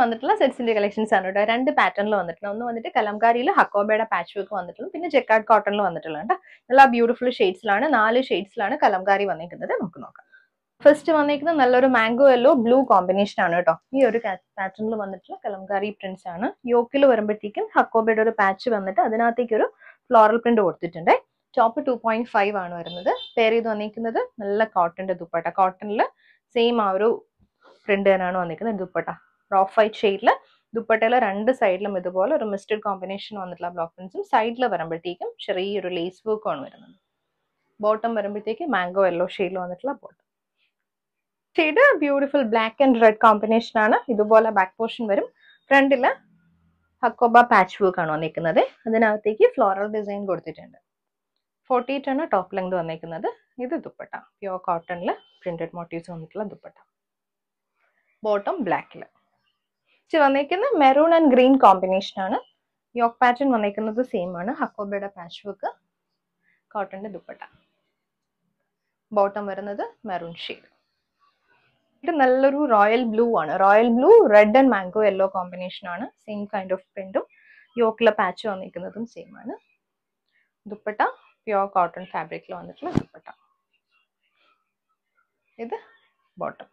വന്നിട്ടുള്ള സെറ്റ്സിന്റെ കളക്ഷൻസ് ആണ് കേട്ടോ രണ്ട് പാറ്റേണിൽ വന്നിട്ടുള്ള ഒന്ന് വന്നിട്ട് കലംകാരിയിൽ ഹക്കോബയുടെ പാച്ച് വർക്ക് വന്നിട്ടുള്ളൂ പിന്നെ ചെക്കാഡ് കോട്ടണിൽ കേട്ടോ നല്ല ബ്യൂട്ടിഫുൾ ഷെയ്ഡ്സിലാണ് നാല് ഷെയ്ഡ്സിലാണ് കലംകാരി വന്നിരിക്കുന്നത് നമുക്ക് നോക്കാം ഫസ്റ്റ് വന്നിരിക്കുന്നത് നല്ലൊരു മാംഗോ യെല്ലോ ബ്ലൂ കോമ്പിനേഷൻ ആണ് കേട്ടോ ഈ ഒരു പാറ്റേണിൽ വന്നിട്ടുള്ള കലംകാരി പ്രിന്റ്സ് ആണ് യോക്കിൽ വരുമ്പോഴത്തേക്കും ഹക്കോബയുടെ ഒരു പാച്ച് വന്നിട്ട് അതിനകത്തേക്ക് ഒരു ഫ്ലോറൽ പ്രിന്റ് കൊടുത്തിട്ടുണ്ട് ടോപ്പ് ടു പോയിന്റ് ഫൈവ് ആണ് വരുന്നത് പേർ ചെയ്ത് വന്നിരിക്കുന്നത് നല്ല കോട്ടന്റെ ദുപ്പട്ട കോട്ടണിൽ സെയിം ആ ഒരു പ്രിന്റ് തന്നെയാണ് വന്നിരിക്കുന്നത് ദുപ്പട്ട ഓഫ് വൈറ്റ് ഷെയ്ഡിൽ ദുപ്പട്ടയിലെ രണ്ട് സൈഡിലും ഇതുപോലെ ഒരു മിസ്റ്റഡ് കോമ്പിനേഷൻ വന്നിട്ടുള്ള ബ്ലോക്ക് പ്രിൻസും സൈഡിൽ വരുമ്പോഴത്തേക്കും ചെറിയൊരു ലേസ് ആണ് വരുന്നത് ബോട്ടം വരുമ്പോഴത്തേക്ക് മാംഗോ യെല്ലോ ഷെയ്ഡിൽ വന്നിട്ടുള്ള bottom shade beautiful black and red combination ആണ് ഇതുപോലെ ബാക്ക് പോർഷൻ വരും ഫ്രണ്ടിൽ ഹക്കോബ പാച്ച് വർക്ക് ആണ് വന്നിരിക്കുന്നത് അതിനകത്തേക്ക് ഫ്ലോറൽ ഡിസൈൻ കൊടുത്തിട്ടുണ്ട് ഫോർട്ടി ആണ് ടോപ്പ് ലെങ്ത് വന്നിരിക്കുന്നത് ഇത് ദുപ്പട്ട പ്യുവർ കോട്ടണിൽ പ്രിന്റഡ് മോട്ടീവ്സ് വന്നിട്ടുള്ള ദുപ്പട്ട ബോട്ടം ബ്ലാക്കിൽ നെക്സ്റ്റ് വന്നേക്കുന്നത് മെറൂൺ ആൻഡ് ഗ്രീൻ കോമ്പിനേഷൻ ആണ് യോക്ക് പാറ്റേൺ വന്നേക്കുന്നത് സെയിം ആണ് ഹക്കോബയുടെ പാച്ച് വർക്ക് കോട്ടന്റെ ദുപ്പട്ട ബോട്ടം വരുന്നത് മെറൂൺ ഷെയ്ഡ് ഇത് നല്ലൊരു റോയൽ ബ്ലൂ ആണ് royal blue red and mango yellow combination ആണ് സെയിം കൈൻഡ് ഓഫ് പ്രിന്റും യോക്കിലെ പാച്ച് വന്നിരിക്കുന്നതും സെയിം ആണ് ദുപ്പട്ട പ്യുവർ കോട്ടൺ ഫാബ്രിക്കിൽ വന്നിട്ടുള്ള ദുപ്പട്ട ഇത് ബോട്ടം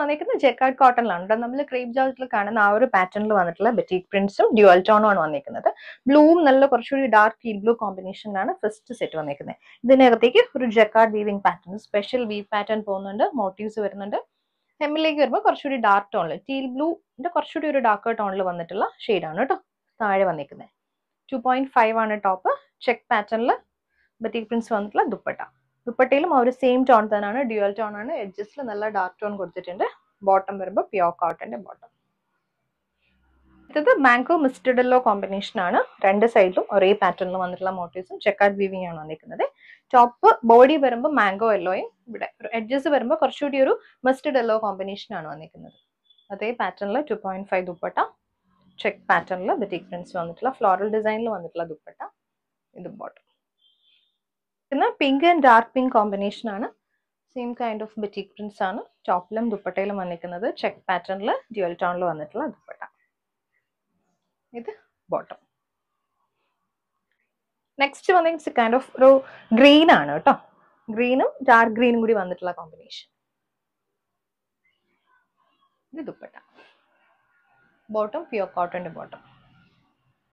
വന്നിരിക്കുന്നത് ജെക്കാർഡ് കോട്ടണിലാണ് കേട്ടോ നമ്മൾ ക്രീപ് ജോർജിൽ കാണുന്ന ആ ഒരു പാറ്റേണിൽ വന്നിട്ടുള്ള ബെറ്റീക് പ്രിന്റ്സും ഡ്യുവൽ ടോണും ആണ് വന്നിരിക്കുന്നത് ബ്ലൂവും നല്ല കുറച്ചുകൂടി ഡാർക്ക് ഫീൽ ബ്ലൂ കോമ്പിനേഷനിലാണ് ഫസ്റ്റ് സെറ്റ് വന്നിരിക്കുന്നത് ഇതിനകത്തേക്ക് ഒരു jacquard weaving pattern special weave pattern പോകുന്നുണ്ട് മോട്ടീവ്സ് വരുന്നുണ്ട് ഹെമ്മിലേക്ക് വരുമ്പോൾ കുറച്ചുകൂടി ഡാർക്ക് ടോണിൽ ടീൽ ബ്ലൂന്റെ കുറച്ചുകൂടി ഒരു ഡാർക്ക് ടോണിൽ വന്നിട്ടുള്ള ഷെയ്ഡാണ് കേട്ടോ താഴെ വന്നിരിക്കുന്നത് ടു പോയിന്റ് ഫൈവ് ആണ് ടോപ്പ് ചെക്ക് പാറ്റേണിൽ ബത്തീക് പ്രിന്റ്സ് വന്നിട്ടുള്ള ദുപ്പട്ട ദുപ്പട്ടയിലും ആ ഒരു സെയിം ടോൺ തന്നെയാണ് ഡ്യുവൽ ടോൺ ആണ് എഡ്ജസ്റ്റിൽ നല്ല ഡാർക്ക് ടോൺ കൊടുത്തിട്ടുണ്ട് ബോട്ടം വരുമ്പോൾ പ്യോർ കോട്ടന്റെ ബോട്ടം അടുത്തത് മാംഗോ മിസ്റ്റഡല്ലോ കോമ്പിനേഷൻ ആണ് രണ്ട് സൈഡിലും ഒരേ പാറ്റേണിൽ വന്നിട്ടുള്ള മോട്ടീവ്സും ചെക്കാർഡ് വീവിംഗ് ആണ് വന്നിരിക്കുന്നത് ടോപ്പ് ബോഡി വരുമ്പോൾ മാംഗോ എല്ലോയും ഇവിടെ എഡ്ജസ് വരുമ്പോൾ കുറച്ചുകൂടി ഒരു മിസ്റ്റഡല്ലോ കോമ്പിനേഷൻ ആണ് വന്നിരിക്കുന്നത് അതേ പാറ്റേണിൽ two point five dupatta check പാറ്റേണിൽ ബെറ്റിക് പ്രിൻസ് വന്നിട്ടുള്ള ഫ്ലോറൽ ഡിസൈനിൽ വന്നിട്ടുള്ള ദുപ്പട്ട ഇത് ബോട്ടം വന്നിരിക്കുന്നത് pink and dark pink combination ആണ് same kind of batik prints ആണ് ടോപ്പിലും ദുപ്പട്ടയിലും വന്നിരിക്കുന്നത് ചെക്ക് പാറ്റേണിൽ ഡ്യുവൽ ടൗണിൽ വന്നിട്ടുള്ള ദുപ്പട്ട ഇത് ബോട്ടം നെക്സ്റ്റ് വന്നിട്ട് കൈൻഡ് ഓഫ് ഒരു ഗ്രീൻ ആണ് കേട്ടോ ഗ്രീനും ഡാർക്ക് ഗ്രീനും കൂടി വന്നിട്ടുള്ള കോമ്പിനേഷൻ ഇത് ദുപ്പട്ട ബോട്ടം പ്യുവർ കോട്ടന്റെ ബോട്ടം